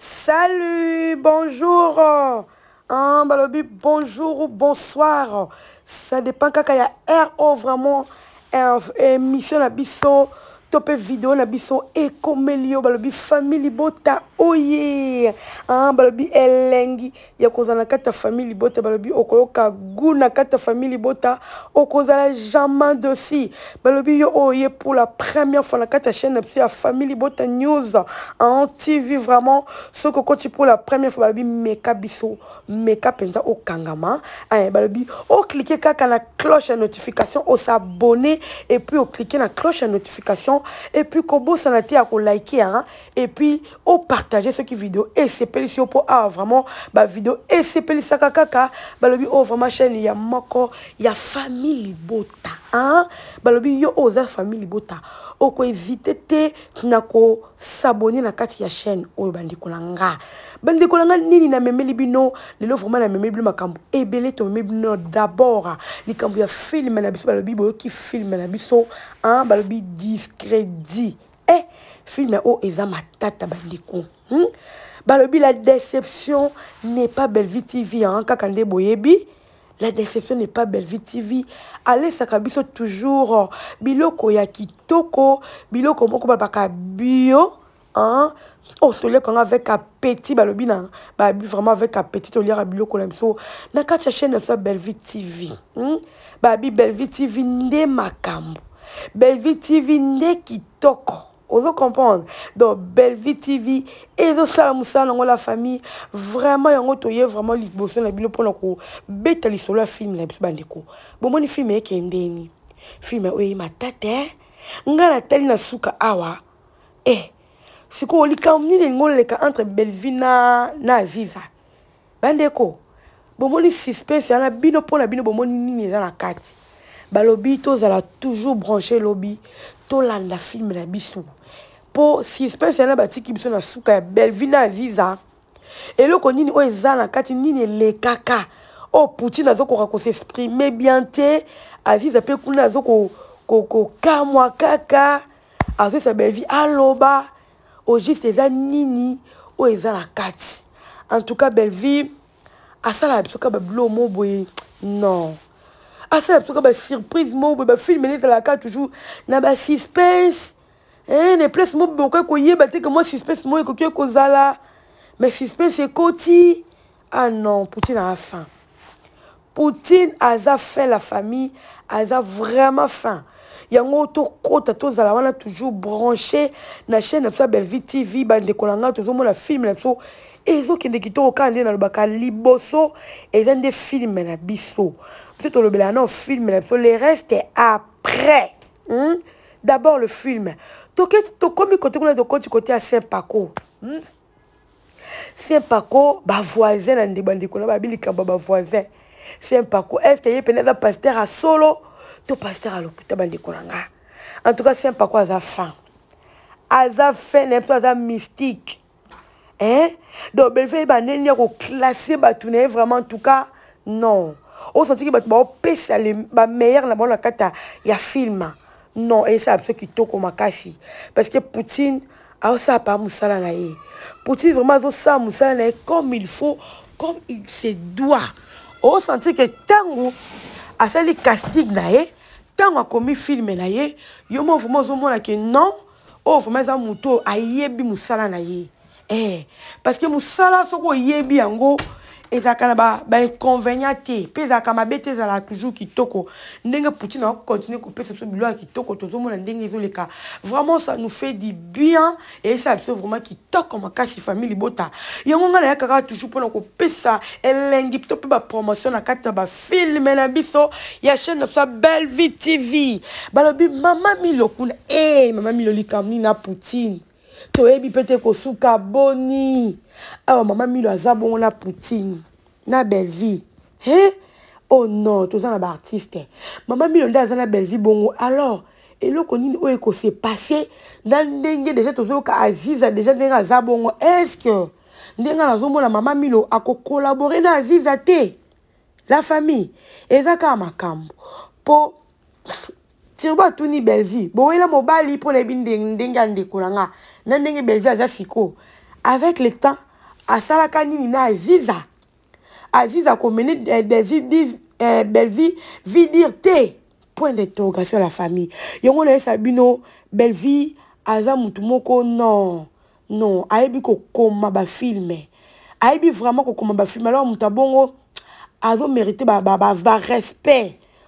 Salut, bonjour. Hein, balobi, bonjour ou bonsoir. Ça dépend quand il y a RO vraiment. Émission la biso, topé vidéo la biso, écomelio, balobi, famille bota oye ah, balobi elengi ya kozala na kati famille libota balobi okoyoka guna kata kati famille libota okozala jamais si, balobi yo oye pour la première fois na chaîne family bota famille libota news en tv vraiment que okoti pour la première fois balobi meka biso meka enza okangama eh, balobi cliquer kaka na cloche à notification s'abonner et puis au cliquer na cloche à notification et puis kobosana te ko liker hein et puis opartage partage soki video esepelisi yo mpo awa ah, vraiment bavideo esepelisaka kaka balobi oyo oh, vraiment chaîne ya moko ya famille libota hein? balobi yo oyo oh, oza famille libota okoezite oh, te na kosabone na kati ya chaîne oyo bandeko na nga bandeko na nga nini namemeli bino lelo vraiment namemeli bino makambo ebele tomemeli bino dabord likambo ya filme na biso balobi boyoki filme na biso hein? balobi discrédit filme oyo eza matata bandeko hmm? balobi la déception n'est pas bellevie tv yango kaka nde boyebi la déception n'est pas bellevie tv alesaka biso toujours euh, biloko ya kitoko biloko moko balobaka bio hein? osoliakanga oh, avec apeti balobi na babi vraiment avec apeti toliaka biloko na biso na kati ya chaîne na biso ya bellevie tv hmm? babi bellevie tv nde makambo bellevie tv nde kitoko ozokomprendre donc bellevie tv ezosala mosala nango la famille vraiment yango toye vraiment liboso na bino mpona kobeta lisolo ya filme na biso bandeko bomoni filme ekendeni filme oyo eyima tate eh? ngai natali na suka awa e eh, sikoyo likambo nini elingi oleka entre bellevie na, na aziza bandeko bomoni suspense wana bino mpo na bino bomoni nini eza na kati balobi tozala toujours branché lobi tolanda filme na biso mpo suspense yana batiki biso na suka ya belvina aziza eloko nini oyo eza na kati nini elekaka oyo oh, poutine azokoka koseexprime bien te aziza mpe kuna azokokamwa kaka azoyisa belvi aloba ojuste oh, eza nini oyo eza na kati en tout cas belvi asalaka biso kaka babilo mo boye non asala ah, biso ka basurprise moko boye bafilme ezalaka toujours na basuspense na place moko bokoki koyeba te ke mwa suspense moko ekoki kozala mais suspense ekoti ah non poutine aa fin poutine aza fin la famille aza vraiment fin yango tokɔta tozala wana toujours branché na chaîne na biso ya belvi tv bandeko na ngai tozomona filme na biso ezokende kitoko kaka nde nalobaka liboso eza nde et na biso biso tolobelaka nao filme na biso le reste après hmm? d'abord le film tokomi kote kuna to kote a saint paco hmm? saint paco voisin na nde bandeko na babi likambo ya voisin saint paco estce ye mpena aza pasteur à solo to à à l'hôpital de hein. en tout cas c'est parcours à sa fin aza fin n'est pas à mystique hein? donc ben fait ndeni ya pas classé ben, tout, n'est vraiment en tout cas non On sentit que osentiki ba baopesa la ben, la kata hein. il y a film hein. non et c'est eyesala comme ma makasi parce que poutine a ah, ça à musala na ye eh. poutine vraiment osé ça na n'est eh, comme il faut comme il se doit On sentit que Tango asali casting na ye ntango akomi filme na ye yo mo vraimen ozomona ke non oyo vraimen eza moto oyo ayebi mosala na ye eh, parce que mosala soki oyebi yango ezalaka na bainconvénient te mpe ezalaka mabe te ezalaka toujours kitoko ndenge poutine akocontinue kopesa biso biloko ya kitoko tozomona ndenge ezoleka vraiment ça nous fait du bien eyesala biso vraiment kitoko makasi famille libota yango ngai nayaka kaka toujours mpona kopesa elengi to mpe bapromotion na kati na bafilme na biso ya chaîne na biso ya bellevie tv balobi mama milokuna e mama milolikamni na poutine toyebi mpe te kosuka boni awa mama milo aza bongo na poutine na belvie e eh? oh non toza na baartiste mama milo nde aza na belvie bongo alors eloko nini oyo ekose passe na ndenge deja tozoyoka aziza deja ndenge aza bongo estce ndenge nazomona mama milo akokolabore na aziza te la famille eza kaka makambo mpo tirbo atuni belvi boyela mobali mpo na yebi ndenge andeko na nga na ndenge belvi aza sikoyo avec le temps asalaka nini na aziza aziza komene eh, belvi eh, vidire te point d'interrogation ya la famille yango nayesa bino belvi aza motu moko non non ayebi kokoma bafilme ayebi vraiment kokoma bafilme alors moto abongo azomérite barespect ba, ba, ba, ba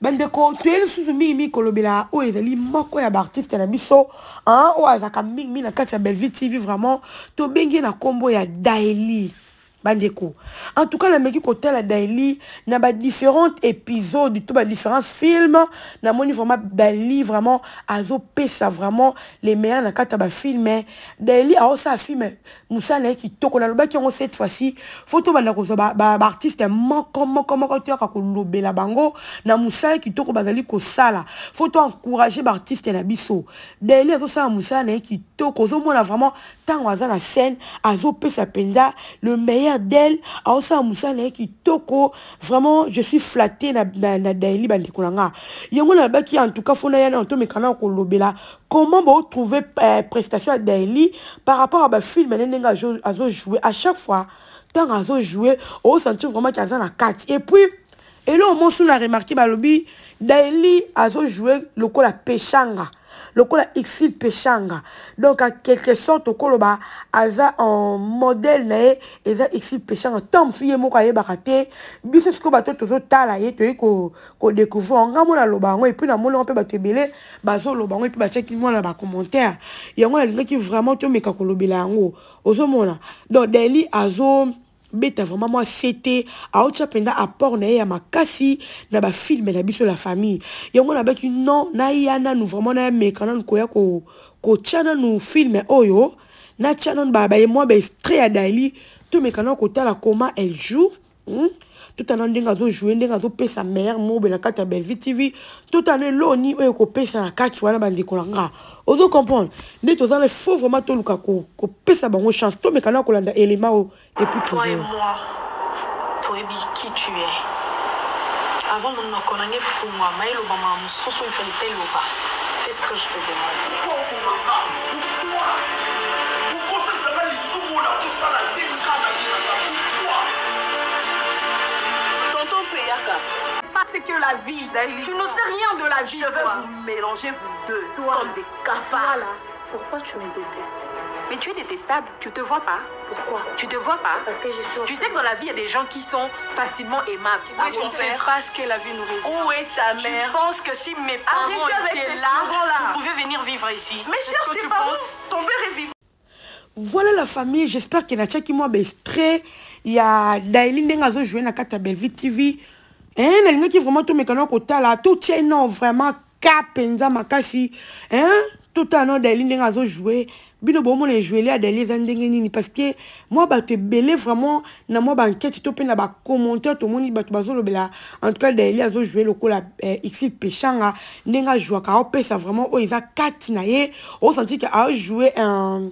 bandeko toyei lisusu mingimingi kolobela oyo ezali moko ya baartiste na biso oyo azalaka mingimingi na kati ya belleville tv vraiment tobengi ye na nkombo ya daeli bandeko en tout cas la nameki la daily na épisodes tout ba différents films na moni vraiment daily vraiment azopesa vraiment les meilleurs hein. hein. na kati ya bafilme daily aosala film Moussa na ye kitoko nalobaki yango cette fois-ci fo tobanda comment comment moko moko moko toyoka kolobela bango na mosala kitoko bazali kosala encourager ba artiste na biso daily azosala Moussa na ye kitoko ozomona vraiment wa aza na scène azopesa penda le meilleur mère d'elle aosa et qui toko vraiment je suis flatté na na daeli bandeko na mon yango qui en tout cas fona yana tomekana na kolobela comment trouvez eh, prestation à daily par rapport à bafilme nenga ndenge joué à chaque fois tant jouer au oosentir vraiment qu'il a la carte et puis et eloo mosu na remarke balobi le col à peshanga lokola exil peshanga donc en quelque sorte okoloba aza en modèle na ye eza exil peshanga tempu ye moko ayebaka te biso sikoyo bato tozotala ye toyei kodécouvrir nga mona aloba yango epui namoni yango mpe bato ebele bazoloba yango epui batiaki mwana bacommentaire yango nalingaki vraiment tomeka kolobela yango ozomona donc deli azo beta vraiment mwa sete aotya mpenza apport na ye ya makasi na bafilme na biso ya famille yango nabaki non naya nanu vraiment nayameka nanu koya kotya nanu filme oyo oh, natya nanu baye mwa baextrait ya dali tomeka nanu kotala comment elle joue hmm? tout totana ndenge azojouer ndenge azopesa meilleur mobe na kati ya belvi tv tout totana eloni oyo ekopesa na kati wana bandeko na nga ozocomprendre nde toza na fo ko toluka kopesa bango chance to tomeka na kolanda elema moi, toi toujours bi, ki tu es avant mon monoko nange efungwama elobama mosusu oyo fali te eloba c'est ce que je te demande C'est que la vie Tu ne sais rien de la vie. Je veux vous mélanger, vous deux, comme des cafards. Pourquoi tu me détestes mais tu es détestable, tu te vois pas. Pourquoi Tu te vois pas. Parce que je suis. Tu sais que dans la vie, il y a des gens qui sont facilement aimables. Où est ton père sais pas ce que la vie nous résiste. Où est ta mère Je pense que si mes parents étaient là, tu pouvais venir vivre ici. Mais cherche que tu penses Ton père est vivant. Voilà la famille, j'espère que Natia qui m'a bestré. Il y a Daily Nengazo joué na Kata Belleville TV. hein nalingaki vraiment tomekana kotala totia eno vraiment ka mpenza makasi hein totala na adeli ndenge azojoue bino bomona ejuele adeli eza ndenge nini parce que mwa bato ebele vraiment na mwa bankete to mpe na bacommentaire tomoni bato bazolobela en tout cas adeli azojoue lokola xil peshanga ndenge ajwaka aopesa vraiment oyo eza kati na ye osenti ke aojoue un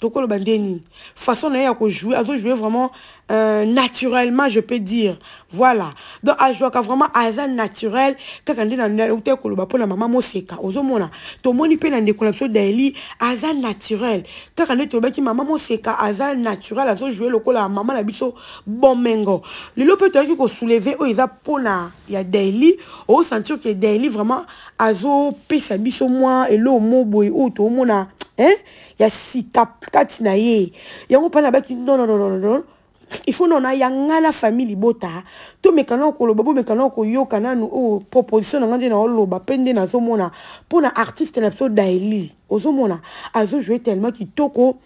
tokoloba nde nini façon na ye jouer Azo azojoue vraiment euh, naturellement je peux dire voilà donc à jouer vraiment aza naturel kaka nde nauta koloba la maman moseka ozomona tomoni mpe na ndeko na biso daeli aza naturel kaka nde tolobaki maman moseka aza naturel Azo azojoue la maman na biso bomengo qu'on soulevait, toyaki kosouleve oyo oh, y a ya au oh, sentir que Daily vraiment Azo azopesa biso et l'eau mo boye oyo mona hein? ya sika kati na ye yango mpana abaki nonnnnn ifo na na yanga la famille libota tomeka na koloba bomeka na koyoka nanu oyo oh, proposition na nga nde naoloba mpe nde nazomona mpona artiste na biso daeli ozomona azojoue tellement kitoko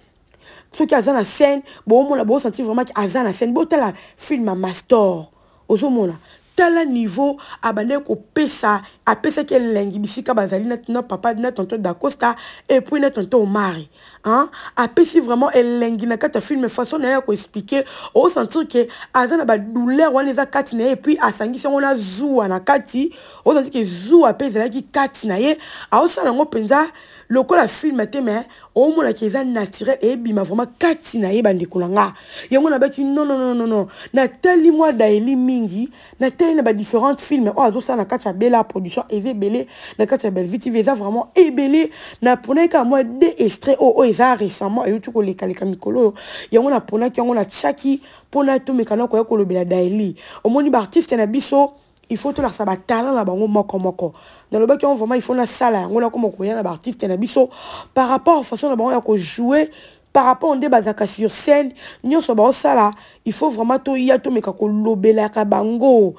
soki aza na scène boomona boosenti vraiment ki aza na scène botala filme ya mastor ozomona tala niveau abandaki kopesa apesaki elengi bisika bazali na papa na tonto dacosta epuis na tonto omari hein apesi vraiment elengi na kati ya façon na ko expliquer au sentir que azana ba douleur wana eza kati na ye epui asangisi yango na zuwa na kati osentir ke zuwa mpe ezalaki kati na ye aosala yango mpenza lokola mais te me omonaki eza naturel eyebima vraiment kati na ye bandeko na non non non non natali mwa daeli mingi natali oh, na films filme oyo azosala na kati ya bela production eza belle na kati ya belvi tv eza vraiment na naponaki kaka moi de extrait au oh, oh, eza récemment ayuti kolekaleka mikolo oyo yango naponaki yango na tiaki mpona tomeka na koya kolobela daeli omoni baartiste na biso il faut tolakisa batalent na bango moko moko nalobaki yango vraiment il faut nasala yango nakoma koya na baartiste na biso par rapport façon na bango ya kojoue par rapport nde bazalaka sur scène nyonso baosala il faut vraiment toya tomeka kolobelaka bango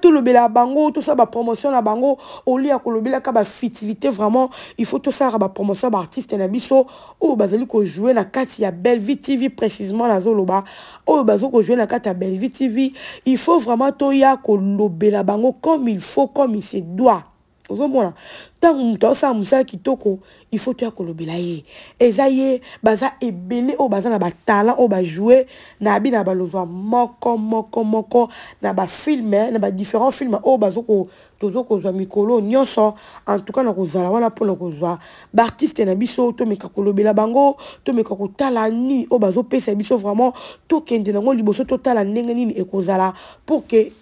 tolobelaka bango tosala bapromotion na bango oli ya kolobelaka bafutilité vraiment il faut tosalaka bapromotion ya baartiste na biso oyo bazali kojoue na kati ya bellevie tv précisement nazoloba oyo bazali kojoue na kati ya bellevie tv il faut vraiment toya kolobela bango comme il faut comme il se doit ozomona ntango moto aosala mosala kitoko ifo toya kolobela ye eza ye baza ebele oyo baza na batalant oyo bajoue na abi na balozwa moko moko moko na bafilme na badifférent filme oyo tozo kozwa mikolo nyonso entouka na kozala wana mpona kozwa baartiste na biso tomeka kolobela bango tomeka kotala nini oyo bazopesa biso vraiment tokende nango liboso totala ndenge nini ekozala pour ke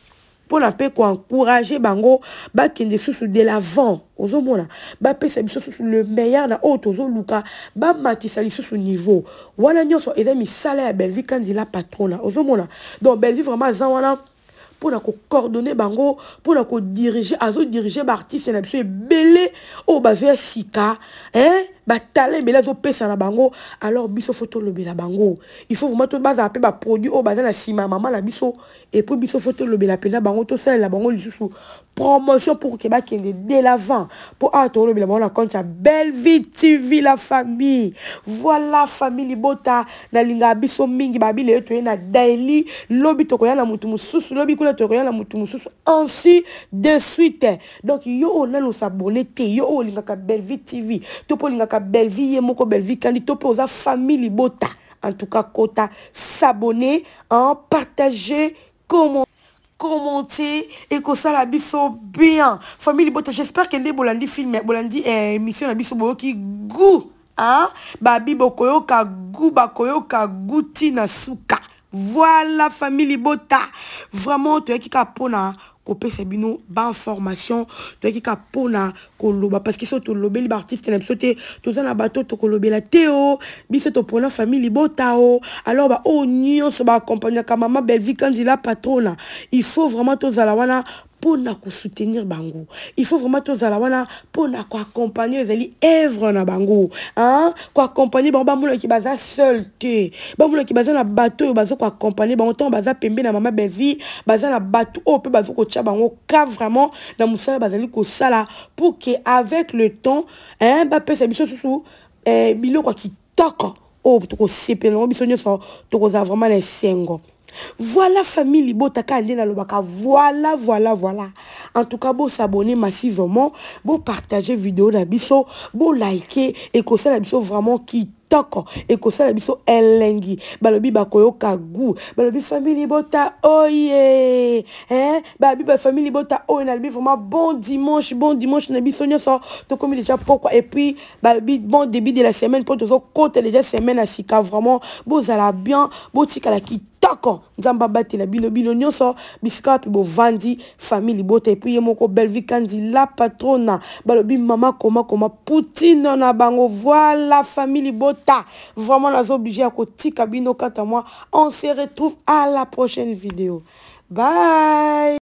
mpona mpe koencourage bango bakende susu de l'avant ozomona bapesa biso susu le meilleur na oyo tozoluka bamatisa lisusu niveau wana nyonso eza misala ya bellevie kanzila patrona ozomona donc bellevie vraiment aza wana mpona kokordonne bango mpona kodirige azodirige baartiste na biso ebele oyo bazwa ya sika hein eh? talent mais là pesa na bango alors biso photo la bango il faut vraiment base à pe ba produit au bazana cima maman la biso et puis biso photo la pe na bango tout ça la bango lisusu promotion pour que ba kende de l'avant pour attendre ah, to la bango la compte à belle vie TV la famille voilà famille bota na linga biso mingi babile to na daily lobby to koya na mutu mususu lobby kula to na mutu mususu ainsi de suite donc yo on oh, a nos abonnés yo on oh, linga ka belle vie TV to pour linga et vie ye moko vie, kandi pour à famille bota en tout cas kota s'abonner en partager comment commenter et que ça la bien famille bota j'espère que les bolandi film bolandi eh, émission na biso qui goût hein babi bokoyoka goût ka goûti na suka voilà famille bota vraiment toi qui capona kopesa formation bainformation toyaki ka mpona koloba parceke so tolobeli baartiste na tous les toza na bato tokolobela théo biso la famille beau o alors belle bah, oh, accompagner quand mama belvi la patrona il faut vraiment la wana nous soutenir bango il faut vraiment tozala wana mpona accompagner ezali evre na bango hein? accompagner bango qui baza seul te bamonaki baza na bato oyo baza koaccompagne bango ntango baza pembe na mama bevi baza na bato peu mpe baza kotia bango ka vraiment na mosala bazali sala pour que avec le temps hein bapesa biso susu eh, biloko ya kitoko ko oh, tokosepelango biso nyonso tokozala vraiment les esengo voilà famille libotaka andena lobaka. Voilà, voilà, voilà. En tout cas, beau s'abonner massivement, beau partager vidéo na biso, beau liker et que ça la biso vraiment qui que ça la biso elengi balobi bakoyoka gu balobi famille libota oye hein? balobi bah, famille libota oye nalobi vraiment bon dimanche bon dimanche na biso nyonso tokomi déjà pourquoi et puis balobi bon début de la semaine pour mpo tozokota déjà semaine à sika vraiment allez bien la qui kitoko nzambe la bino bino bisika famili bota moko belvi la patrona balobi mama na bango voilà famille bota vraiment naza à côté à bino kata on se retrouve à la prochaine vidéo bye